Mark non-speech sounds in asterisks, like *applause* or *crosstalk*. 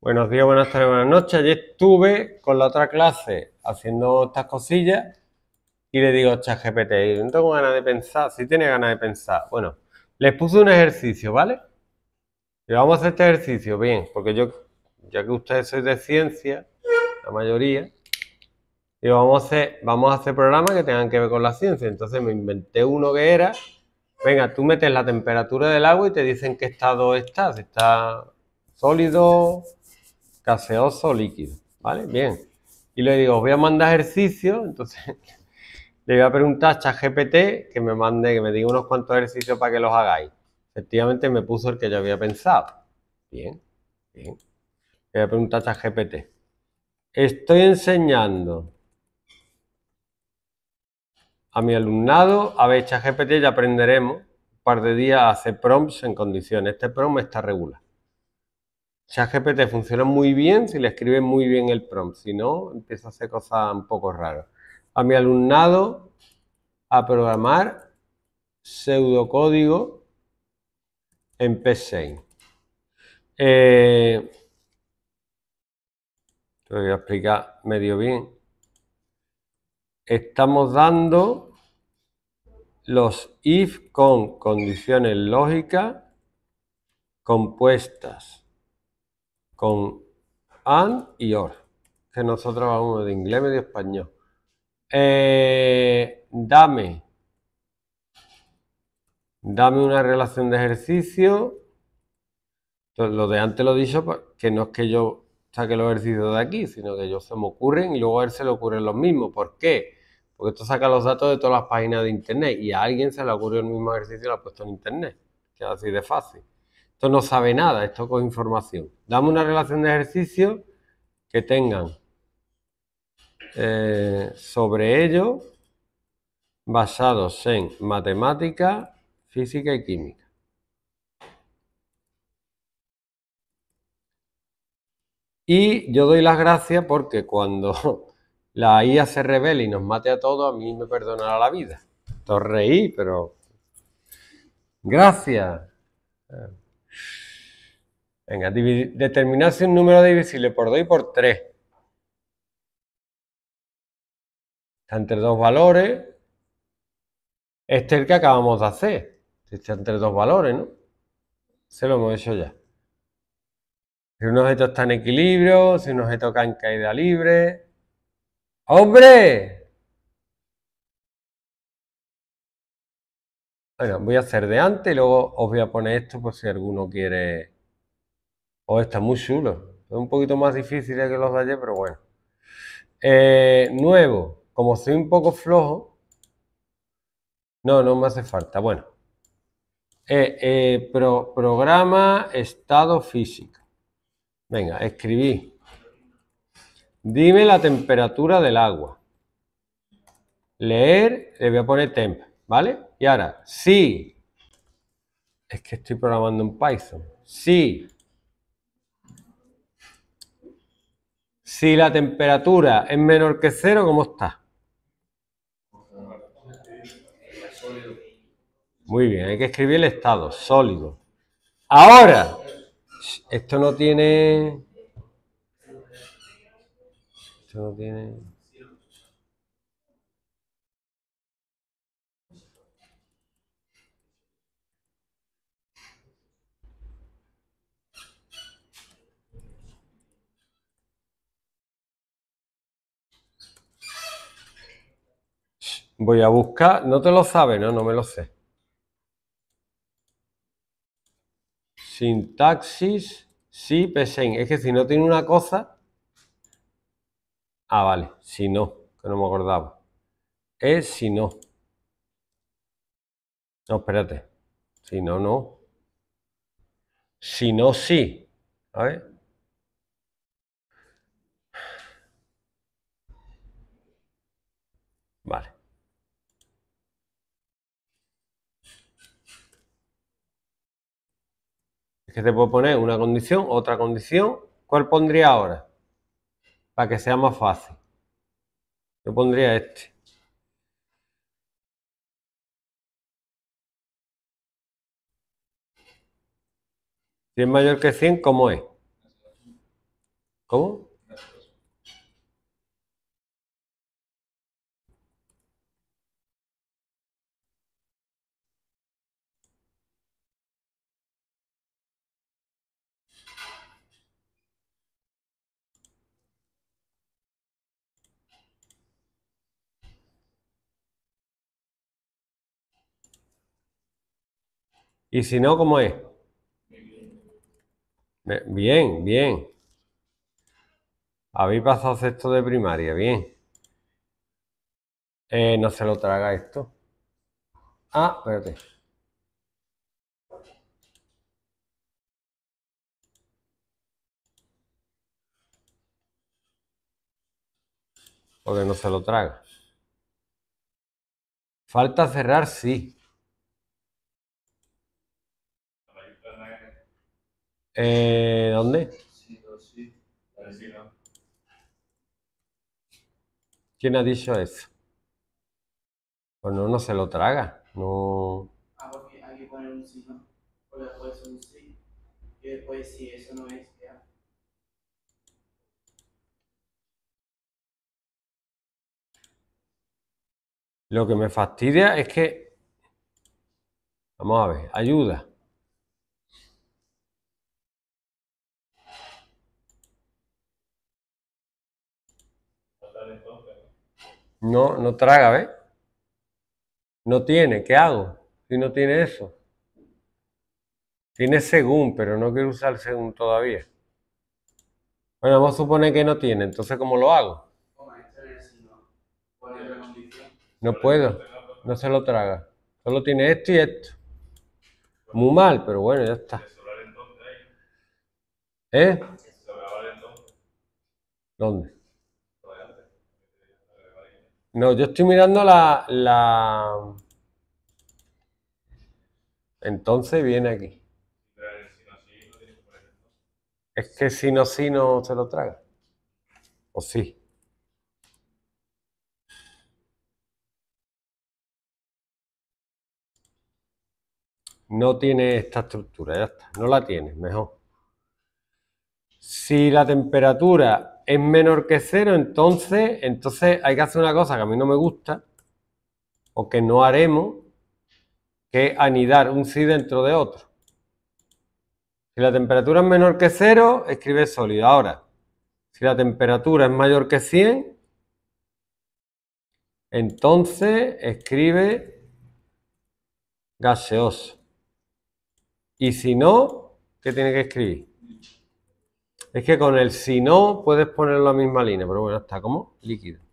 Buenos días, buenas tardes, buenas noches. Ayer estuve con la otra clase haciendo estas cosillas y le digo, GPT, no tengo ganas de pensar, si sí tiene ganas de pensar. Bueno, les puse un ejercicio, ¿vale? Y vamos a hacer este ejercicio, bien, porque yo, ya que ustedes sois de ciencia, la mayoría, y vamos a vamos a hacer programas que tengan que ver con la ciencia. Entonces me inventé uno que era, venga, tú metes la temperatura del agua y te dicen qué estado está, si está sólido, gaseoso líquido, ¿vale? Bien. Y le digo, os voy a mandar ejercicio, entonces *laughs* le voy a preguntar a ChatGPT que me mande, que me diga unos cuantos ejercicios para que los hagáis. Efectivamente me puso el que yo había pensado. Bien, bien. Le voy a preguntar a ChatGPT. Estoy enseñando a mi alumnado, a ver, ChatGPT ya aprenderemos un par de días a hacer prompts en condiciones. Este prompt está regular. ChatGPT funciona muy bien si le escribes muy bien el prompt, si no, empieza a hacer cosas un poco raras. A mi alumnado a programar pseudocódigo en P6. Eh, te voy a explicar medio bien. Estamos dando los if con condiciones lógicas compuestas con and y or, que nosotros vamos de inglés medio español. Eh, dame, dame una relación de ejercicio. lo de antes lo he dicho, que no es que yo saque los ejercicios de aquí, sino que ellos se me ocurren y luego a él se le ocurren los mismos. ¿Por qué? Porque esto saca los datos de todas las páginas de internet y a alguien se le ocurrió el mismo ejercicio y lo ha puesto en internet. queda así de fácil. Esto no sabe nada, esto con información. Dame una relación de ejercicio que tengan eh, sobre ello basados en matemática, física y química. Y yo doy las gracias porque cuando *laughs* la IA se revele y nos mate a todos, a mí me perdonará la vida. Entonces reí, pero... Gracias. Venga, determinar si un número divisible por 2 y por 3. Está entre dos valores. Este es el que acabamos de hacer. Está entre dos valores, ¿no? Se lo hemos hecho ya. Si un objeto está en equilibrio, si un objeto cae en caída libre. ¡Hombre! Bueno, voy a hacer de antes y luego os voy a poner esto por si alguno quiere... Oh, está muy chulo. Es un poquito más difícil que los de ayer, pero bueno. Eh, nuevo. Como soy un poco flojo. No, no me hace falta. Bueno. Eh, eh, programa estado físico. Venga, escribí. Dime la temperatura del agua. Leer, le voy a poner temp, ¿vale? Y ahora, sí. Es que estoy programando en Python. Sí Si la temperatura es menor que cero, ¿cómo está? Muy bien, hay que escribir el estado, sólido. Ahora, esto no tiene... Esto no tiene... Voy a buscar, no te lo sabes, no, no me lo sé. Sintaxis, sí, pesen. Es que si no tiene una cosa. Ah, vale, si no, que no me acordaba. Es si no. No, espérate. Si no, no. Si no, sí. A ver. que te puedo poner una condición, otra condición. ¿Cuál pondría ahora? Para que sea más fácil. Yo pondría este. Si es mayor que 100, ¿cómo es? ¿Cómo? Y si no, ¿cómo es? Bien, bien. Habéis pasado esto de primaria, bien. Eh, no se lo traga esto. Ah, espérate. Porque no se lo traga. Falta cerrar, sí. Eh, ¿Dónde? ¿Quién ha dicho eso? Pues no, no se lo traga. No. Ah, porque hay que poner un signo. O después un sí. Y después sí, eso no es. Ya. Lo que me fastidia es que. Vamos a ver, ayuda. No, no traga, ¿ves? No tiene, ¿qué hago? Si no tiene eso. Tiene según, pero no quiero usar según todavía. Bueno, vamos a suponer que no tiene, entonces ¿cómo lo hago? No puedo, no se lo traga. Solo tiene esto y esto. Muy mal, pero bueno, ya está. ¿Eh? ¿Dónde? No, yo estoy mirando la, la... Entonces viene aquí. Es que si no, si no se lo traga. ¿O sí? No tiene esta estructura, ya está. No la tiene, mejor. Si la temperatura es menor que cero, entonces, entonces hay que hacer una cosa que a mí no me gusta, o que no haremos, que anidar un sí dentro de otro. Si la temperatura es menor que cero, escribe sólido. Ahora, si la temperatura es mayor que 100, entonces escribe gaseoso. Y si no, ¿qué tiene que escribir? Es que con el si no puedes poner la misma línea, pero bueno, está como líquido.